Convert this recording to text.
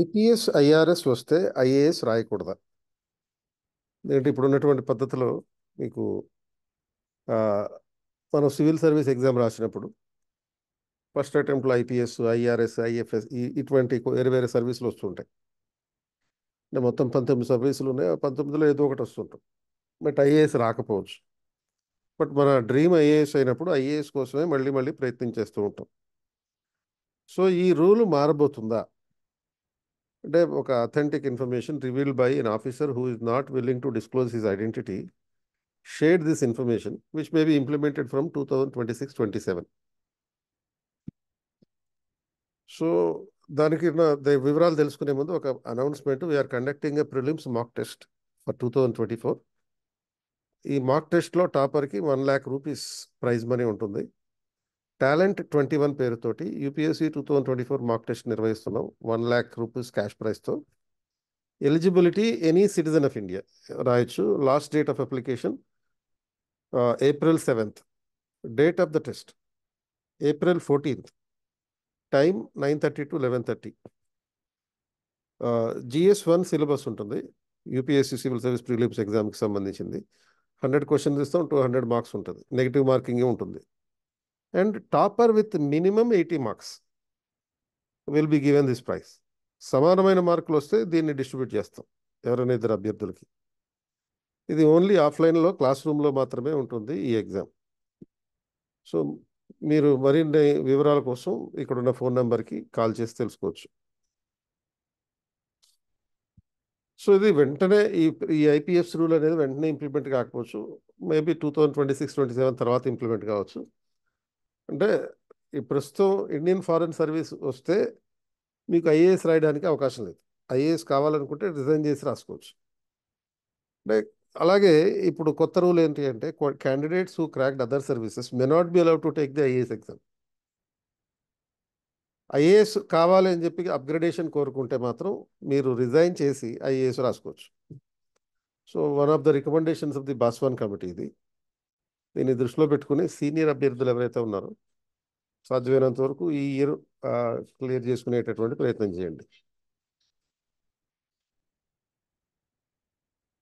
IPS IRS వస్తే IAS రాయకూడదా ఏంటి ఇప్పుడు ఉన్నటువంటి పద్ధతిలో మీకు మనం సివిల్ సర్వీస్ ఎగ్జామ్ రాసినప్పుడు ఫస్ట్ అటెంప్ట్లో ఐపీఎస్ ఐఆర్ఎస్ ఐఎఫ్ఎస్ ఇటువంటి వేరే వేరే సర్వీసులు వస్తుంటాయి అంటే మొత్తం పంతొమ్మిది సర్వీసులు ఉన్నాయి పంతొమ్మిదిలో ఏదో ఒకటి వస్తుంటాం బట్ ఐఏఎస్ రాకపోవచ్చు బట్ మన డ్రీమ్ ఐఏఎస్ అయినప్పుడు ఐఏఎస్ కోసమే మళ్ళీ మళ్ళీ ప్రయత్నం చేస్తూ ఉంటాం సో ఈ రూల్ మారబోతుందా అంటే ఒక authentic information reveal by an officer who is not willing to disclose his identity share this information which may be implemented from two thousand twenty six twenty seven so దానికి వివరాలు తెలుసుకునే ముందు ఒక announcement we're conducting a prelims mock test for two thousand twenty four ఈ mock టెస్ట్లో టాపర్కి one lakh rupees prize money ఉంటుంది talent twenty one పేరుతోటి UPSC two thousand twenty four mock test నిర్వహిస్తున్నాం వన్ ల్యాక్ రూపీస్ క్యాష్ ప్రైస్తో eligibility any citizen of India రాయొచ్చు last date of application April seventh date of the test April fourteenth time nine thirty to eleven thirty GS one syllabus ఉంటుంది UPSC civil service prelims ఎగ్జామ్కి సంబంధించింది hundred questions ఇస్తాం two hundred marks ఉంటుంది negative మార్కింగే ఉంటుంది and topper with minimum eighty marks will be given this prize సమానమైన మార్కులు వస్తే దీన్ని డిస్ట్రిబ్యూట్ చేస్తాం ఎవరైనా ఇద్దరు అభ్యర్థులకి ఇది ఓన్లీ ఆఫ్లైన్లో క్లాస్ రూమ్లో మాత్రమే ఉంటుంది ఈ ఎగ్జామ్ సో మీరు మరిన్ని వివరాల కోసం ఇక్కడున్న ఫోన్ నెంబర్కి కాల్ చేసి తెలుసుకోవచ్చు సో ఇది వెంటనే ఈ ఈ ఐపీఎఫ్స్ రూల్ అనేది వెంటనే ఇంప్లిమెంట్ కాకపోవచ్చు maybe two thousand twenty six twenty seven తర్వాత ఇంప్లిమెంట్ కావచ్చు అంటే ఈ ప్రస్తుతం ఇండియన్ ఫారెన్ సర్వీస్ వస్తే మీకు ఐఏఎస్ రాయడానికి అవకాశం లేదు ఐఏఎస్ కావాలనుకుంటే రిజైన్ చేసి రాసుకోవచ్చు అంటే అలాగే ఇప్పుడు కొత్త రూల్ ఏంటి అంటే candidates who cracked other services may not be allowed to take the IAS exam IAS కావాలి అని చెప్పి అప్గ్రేడేషన్ కోరుకుంటే మాత్రం మీరు రిజైన్ చేసి ఐఏఎస్ రాసుకోవచ్చు so one of the recommendations of the Baswan committee ఇది దీన్ని దృష్టిలో పెట్టుకుని సీనియర్ అభ్యర్థులు ఎవరైతే ఉన్నారో సాధ్యమైనంత వరకు ఈ ఇయర్ క్లియర్ చేసుకునేటటువంటి ప్రయత్నం చేయండి